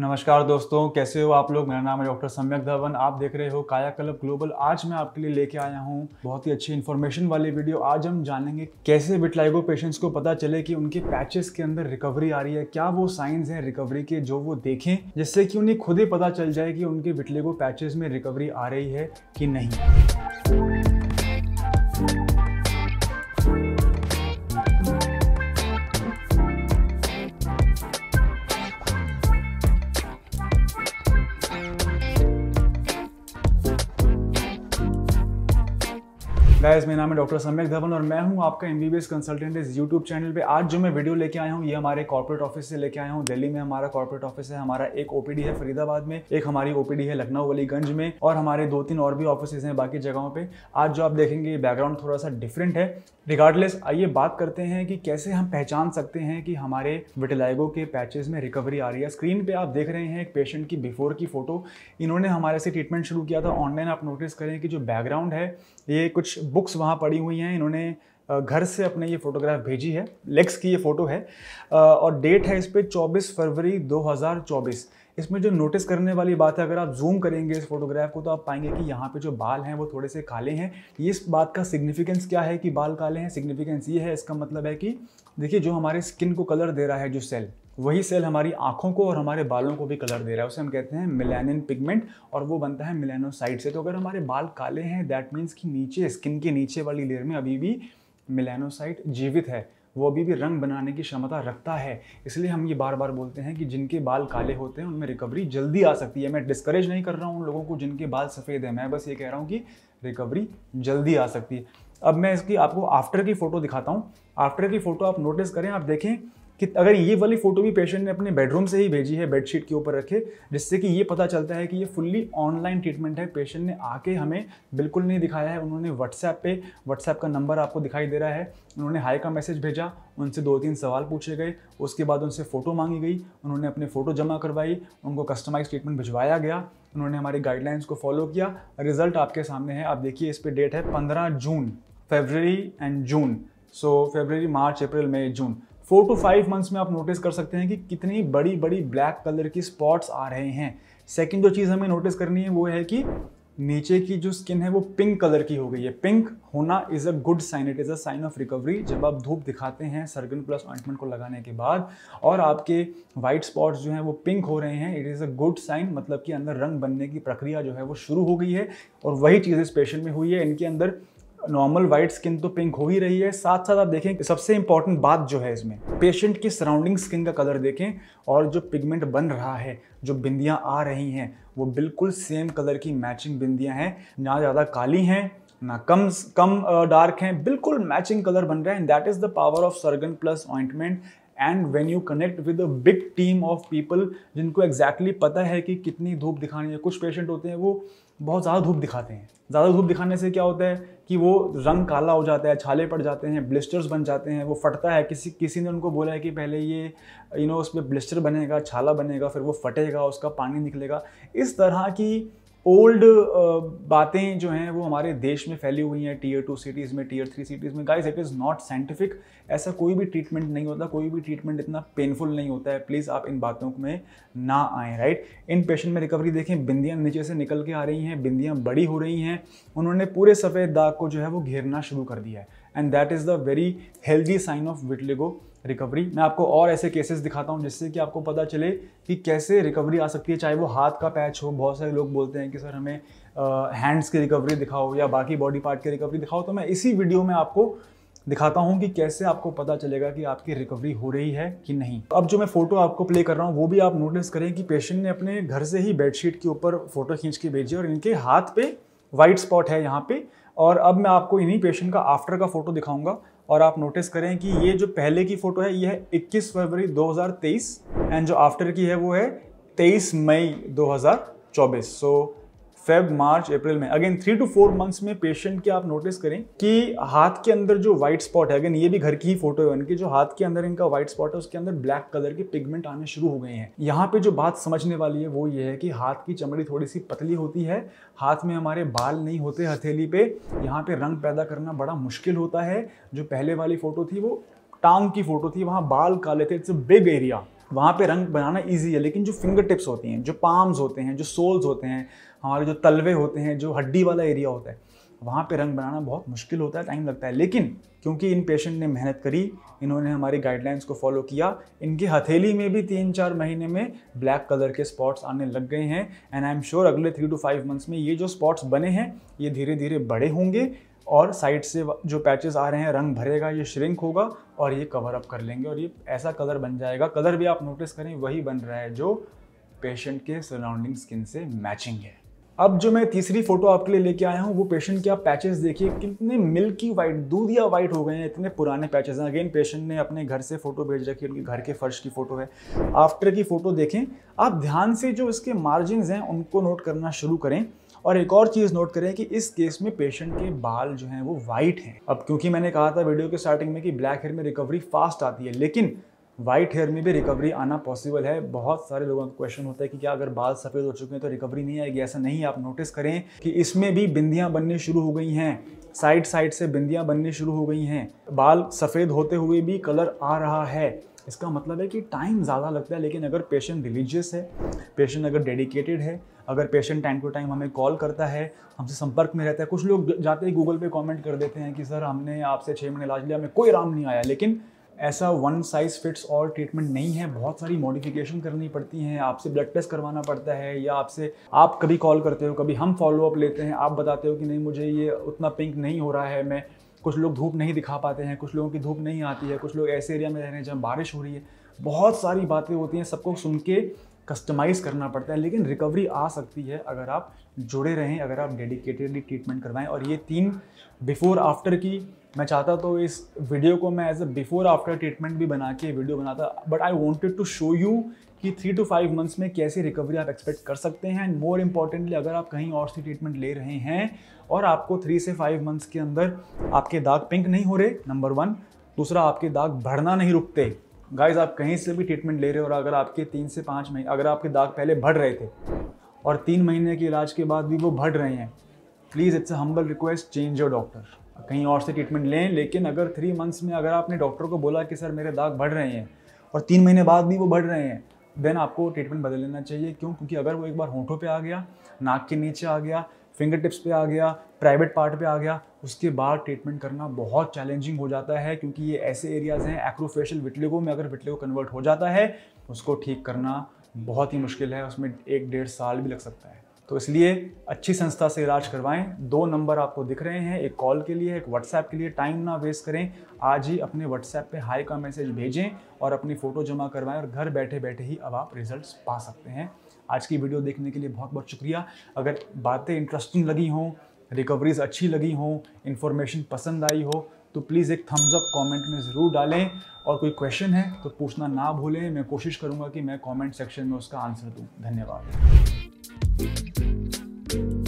नमस्कार दोस्तों कैसे हो आप लोग मेरा नाम है डॉक्टर सम्यक धवन आप देख रहे हो काया क्लब ग्लोबल आज मैं आपके लिए लेके आया हूँ बहुत ही अच्छी इन्फॉर्मेशन वाली वीडियो आज हम जानेंगे कैसे विटलाइगो पेशेंट्स को पता चले कि उनके पैचेस के अंदर रिकवरी आ रही है क्या वो साइंस है रिकवरी के जो वो देखें जिससे कि उन्हें खुद ही पता चल जाए कि उनके विटलेगो पैचेस में रिकवरी आ रही है कि नहीं गाइस मेरा नाम है डॉक्टर सम्यक धवन और मैं हूं आपका एम बी कंसल्टेंट इस यूट्यूब चैनल पे आज जो मैं वीडियो लेके आया हूं ये हमारे कॉर्पोरेट ऑफिस से लेके आया हूं दिल्ली में हमारा कॉर्पोरेट ऑफिस है हमारा एक ओपीडी है फरीदाबाद में एक हमारी ओपीडी है लखनऊ वलीगंज में और हमारे दो तीन और भी ऑफिस हैं बाकी जगहों पर आज जो आप देखेंगे बैकग्राउंड थोड़ा सा डिफरेंट है रिगार्डलेस आइए बात करते हैं कि कैसे हम पहचान सकते हैं कि हमारे विटलाइगो के पैचेज में रिकवरी आ रही है स्क्रीन पर आप देख रहे हैं एक पेशेंट की बिफोर की फ़ोटो इन्होंने हमारे से ट्रीटमेंट शुरू किया था ऑनलाइन आप नोटिस करें कि जो बैकग्राउंड है ये कुछ बुक्स वहाँ पड़ी हुई हैं इन्होंने घर से अपने ये फ़ोटोग्राफ भेजी है लेग्स की ये फ़ोटो है और डेट है इस पर 24 फरवरी 2024 इसमें जो नोटिस करने वाली बात है अगर आप जूम करेंगे इस फोटोग्राफ को तो आप पाएंगे कि यहाँ पे जो बाल हैं वो थोड़े से काले हैं इस बात का सिग्निफिकेंस क्या है कि बाल काले हैं सिग्निफिकेंस ये है इसका मतलब है कि देखिए जो हमारे स्किन को कलर दे रहा है जो सेल वही सेल हमारी आंखों को और हमारे बालों को भी कलर दे रहा है उसे हम कहते हैं मिलानिन पिगमेंट और वो बनता है मिलानोसाइड से तो अगर हमारे बाल काले हैं दैट मीन्स कि नीचे स्किन के नीचे वाली लेयर में अभी भी मिलानोसाइट जीवित है वो अभी भी रंग बनाने की क्षमता रखता है इसलिए हम ये बार बार बोलते हैं कि जिनके बाल काले होते हैं उनमें रिकवरी जल्दी आ सकती है मैं डिस्करेज नहीं कर रहा हूँ उन लोगों को जिनके बाल सफ़ेद है मैं बस ये कह रहा हूँ कि रिकवरी जल्दी आ सकती है अब मैं इसकी आपको आफ्टर की फ़ोटो दिखाता हूँ आफ्टर की फ़ोटो आप नोटिस करें आप देखें कि अगर ये वाली फ़ोटो भी पेशेंट ने अपने बेडरूम से ही भेजी है बेडशीट के ऊपर रखे जिससे कि ये पता चलता है कि ये फुल्ली ऑनलाइन ट्रीटमेंट है पेशेंट ने आके हमें बिल्कुल नहीं दिखाया है उन्होंने व्हाट्सएप पे व्हाट्सएप का नंबर आपको दिखाई दे रहा है उन्होंने हाई का मैसेज भेजा उनसे दो तीन सवाल पूछे गए उसके बाद उनसे फ़ोटो मांगी गई उन्होंने अपने फ़ोटो जमा करवाई उनको कस्टमाइज ट्रीटमेंट भिजवाया गया उन्होंने हमारी गाइडलाइंस को फॉलो किया रिजल्ट आपके सामने है आप देखिए इस पर डेट है पंद्रह June February and June so February March April May June four to five months में आप नोटिस कर सकते हैं कि कितनी बड़ी बड़ी ब्लैक कलर की स्पॉट्स आ रहे हैं सेकेंड जो चीज़ हमें नोटिस करनी है वो है कि नीचे की जो स्किन है वो पिंक कलर की हो गई है पिंक होना is a good sign it is a sign of recovery जब आप धूप दिखाते हैं सर्गन प्लस ऑइंटमेंट को लगाने के बाद और आपके व्हाइट स्पॉट्स जो हैं वो पिंक हो रहे हैं it is a good sign मतलब कि अंदर रंग बनने की प्रक्रिया जो है वो शुरू हो गई है और वही चीज़ इस पेशेंट में हुई है इनके अंदर नॉर्मल व्हाइट स्किन तो पिंक हो ही रही है साथ साथ आप देखें सबसे इंपॉर्टेंट बात जो है इसमें पेशेंट की सराउंडिंग स्किन का कलर देखें और जो पिगमेंट बन रहा है जो बिंदियां आ रही हैं वो बिल्कुल सेम कलर की मैचिंग बिंदियां हैं ना ज़्यादा काली हैं ना कम कम डार्क हैं बिल्कुल मैचिंग कलर बन रहा है that is the power of surgeon plus ointment and when you connect with a big team of people जिनको एग्जैक्टली exactly पता है कि कितनी धूप दिखानी है कुछ पेशेंट होते हैं वो बहुत ज़्यादा धूप दिखाते हैं ज़्यादा धूप दिखाने से क्या होता है कि वो रंग काला हो जाता है छाले पड़ जाते हैं ब्लिस्टर्स बन जाते हैं वो फटता है किसी किसी ने उनको बोला है कि पहले ये यू नो उस पर ब्लिस्टर बनेगा छाला बनेगा फिर वो फटेगा उसका पानी निकलेगा इस तरह की ओल्ड बातें जो हैं वो हमारे देश में फैली हुई हैं टीयर टू सिटीज़ में टीयर थ्री सिटीज़ में guys it is not scientific ऐसा कोई भी ट्रीटमेंट नहीं होता कोई भी ट्रीटमेंट इतना पेनफुल नहीं होता है प्लीज़ आप इन बातों में ना आएँ राइट इन पेशेंट में रिकवरी देखें बिंदियाँ नीचे से निकल के आ रही हैं बिंदियाँ बड़ी हो रही हैं उन्होंने पूरे सफ़ेद दाग को जो है वो घेरना शुरू कर दिया है and that is the very healthy sign of vitiligo recovery मैं आपको और ऐसे केसेस दिखाता हूँ जिससे कि आपको पता चले कि कैसे रिकवरी आ सकती है चाहे वो हाथ का पैच हो बहुत सारे लोग बोलते हैं कि सर हमें हैंड्स की रिकवरी दिखाओ या बाकी बॉडी पार्ट की रिकवरी दिखाओ तो मैं इसी वीडियो में आपको दिखाता हूँ कि कैसे आपको पता चलेगा कि आपकी रिकवरी हो रही है कि नहीं अब जो मैं फ़ोटो आपको प्ले कर रहा हूँ वो भी आप नोटिस करें कि पेशेंट ने अपने घर से ही बेडशीट के ऊपर फ़ोटो खींच के भेजी और इनके हाथ पे वाइट स्पॉट है यहाँ पे और अब मैं आपको इन्हीं पेशेंट का आफ्टर का फ़ोटो दिखाऊंगा और आप नोटिस करें कि ये जो पहले की फ़ोटो है ये है 21 फरवरी 2023 एंड जो आफ्टर की है वो है 23 मई 2024 सो so, फेब मार्च अप्रैल में again three to four months में पेशेंट के आप नोटिस करें कि हाथ के अंदर जो व्हाइट स्पॉट है अगेन ये भी घर की ही फोटो है उनकी जो हाथ के अंदर इनका व्हाइट स्पॉट है उसके अंदर ब्लैक कलर के पिगमेंट आने शुरू हो गए हैं यहाँ पे जो बात समझने वाली है वो ये है कि हाथ की चमड़ी थोड़ी सी पतली होती है हाथ में हमारे बाल नहीं होते हथेली पे यहाँ पे रंग पैदा करना बड़ा मुश्किल होता है जो पहले वाली फोटो थी वो टांग की फोटो थी वहाँ बाल काले थे इट्स अ बिग एरिया वहाँ पे रंग बनाना इजी है लेकिन जो फिंगर टिप्स होती हैं जो पाम्स होते हैं जो सोल्स होते हैं हमारे जो तलवे होते हैं जो हड्डी वाला एरिया होता है वहाँ पे रंग बनाना बहुत मुश्किल होता है टाइम लगता है लेकिन क्योंकि इन पेशेंट ने मेहनत करी इन्होंने हमारी गाइडलाइंस को फॉलो किया इनकी हथेली में भी तीन चार महीने में ब्लैक कलर के स्पॉट्स आने लग गए हैं एंड आई एम श्योर अगले थ्री टू फाइव मंथ्स में ये जो स्पॉट्स बने हैं ये धीरे धीरे बड़े होंगे और साइड से जो पैचेस आ रहे हैं रंग भरेगा ये श्रिंक होगा और ये कवर अप कर लेंगे और ये ऐसा कलर बन जाएगा कलर भी आप नोटिस करें वही बन रहा है जो पेशेंट के सराउंडिंग स्किन से मैचिंग है अब जो मैं तीसरी फोटो आपके लिए लेके आया हूँ वो पेशेंट के आप पैचेस देखिए कितने मिल्की वाइट दूधिया वाइट हो गए हैं इतने पुराने पैचेस हैं अगेन पेशेंट ने अपने घर से फोटो भेज रखी उनके घर के फर्श की फोटो है आफ्टर की फोटो देखें आप ध्यान से जो इसके मार्जिन हैं उनको नोट करना शुरू करें और एक और चीज़ नोट करें कि इस केस में पेशेंट के बाल जो हैं वो वाइट हैं अब क्योंकि मैंने कहा था वीडियो के स्टार्टिंग में कि ब्लैक हेयर में रिकवरी फास्ट आती है लेकिन वाइट हेयर में भी रिकवरी आना पॉसिबल है बहुत सारे लोगों का क्वेश्चन होता है कि क्या अगर बाल सफ़ेद हो चुके हैं तो रिकवरी नहीं आएगी ऐसा नहीं आप नोटिस करें कि इसमें भी बिंदियां बननी शुरू हो गई हैं साइड साइड से बिंदियां बननी शुरू हो गई हैं बाल सफ़ेद होते हुए भी कलर आ रहा है इसका मतलब है कि टाइम ज़्यादा लगता है लेकिन अगर पेशेंट रिलीजियस है पेशेंट अगर डेडिकेटेड है अगर पेशेंट टाइम टू टाइम हमें कॉल करता है हमसे संपर्क में रहता है कुछ लोग जाते ही गूगल पे कमेंट कर देते हैं कि सर हमने आपसे छः महीने इलाज लिया हमें कोई आराम नहीं आया लेकिन ऐसा वन साइज़ फिट्स और ट्रीटमेंट नहीं है बहुत सारी मॉडिफिकेशन करनी पड़ती हैं आपसे ब्लड टेस्ट करवाना पड़ता है या आपसे आप कभी कॉल करते हो कभी हम फॉलोअप लेते हैं आप बताते हो कि नहीं मुझे ये उतना पिंक नहीं हो रहा है मैं कुछ लोग धूप नहीं दिखा पाते हैं कुछ लोगों की धूप नहीं आती है कुछ लोग ऐसे एरिया में रह रहे हैं जहाँ बारिश हो रही है बहुत सारी बातें होती हैं सबको सुन के कस्टमाइज़ करना पड़ता है लेकिन रिकवरी आ सकती है अगर आप जुड़े रहें अगर आप डेडिकेटेडली ट्रीटमेंट करवाएं और ये तीन बिफ़ोर आफ्टर की मैं चाहता तो इस वीडियो को मैं as a before after treatment भी बना के वीडियो बनाता but I wanted to show you कि थ्री टू फाइव मंथ्स में कैसी रिकवरी आप एक्सपेक्ट कर सकते हैं एंड मोर इम्पॉर्टेंटली अगर आप कहीं और से ट्रीटमेंट ले रहे हैं और आपको थ्री से फाइव मंथ्स के अंदर आपके दाग पिंक नहीं हो रहे नंबर वन दूसरा आपके दाग बढ़ना नहीं रुकते गाइज आप कहीं से भी ट्रीटमेंट ले रहे हो और अगर आपके तीन से पाँच महीने अगर आपके दाग पहले बढ़ रहे थे और तीन महीने के इलाज के बाद भी वो बढ़ रहे हैं please it's a humble request change your doctor कहीं और से ट्रीटमेंट लें लेकिन अगर थ्री मंथ्स में अगर आपने डॉक्टर को बोला कि सर मेरे दाग बढ़ रहे हैं और तीन महीने बाद भी वो बढ़ रहे हैं देन आपको ट्रीटमेंट बदल लेना चाहिए क्यों क्योंकि अगर वो एक बार होंठों पे आ गया नाक के नीचे आ गया फिंगर टिप्स पे आ गया प्राइवेट पार्ट पे आ गया उसके बाद ट्रीटमेंट करना बहुत चैलेंजिंग हो जाता है क्योंकि ये ऐसे एरियाज़ हैं एक्रोफेशियल विटलेगो में अगर विटलेगो कन्वर्ट हो जाता है उसको ठीक करना बहुत ही मुश्किल है उसमें एक डेढ़ साल भी लग सकता है तो इसलिए अच्छी संस्था से इलाज करवाएं दो नंबर आपको दिख रहे हैं एक कॉल के लिए एक व्हाट्सएप के लिए टाइम ना वेस्ट करें आज ही अपने व्हाट्सएप पे हाई का मैसेज भेजें और अपनी फ़ोटो जमा करवाएं और घर बैठे बैठे ही अब आप रिजल्ट्स पा सकते हैं आज की वीडियो देखने के लिए बहुत बहुत शुक्रिया अगर बातें इंटरेस्टिंग लगी हों रिकवरीज अच्छी लगी हों इन्फॉर्मेशन पसंद आई हो तो प्लीज़ एक थम्स अप कमेंट में ज़रूर डालें और कोई क्वेश्चन है तो पूछना ना भूलें मैं कोशिश करूँगा कि मैं कमेंट सेक्शन में उसका आंसर दूँ धन्यवाद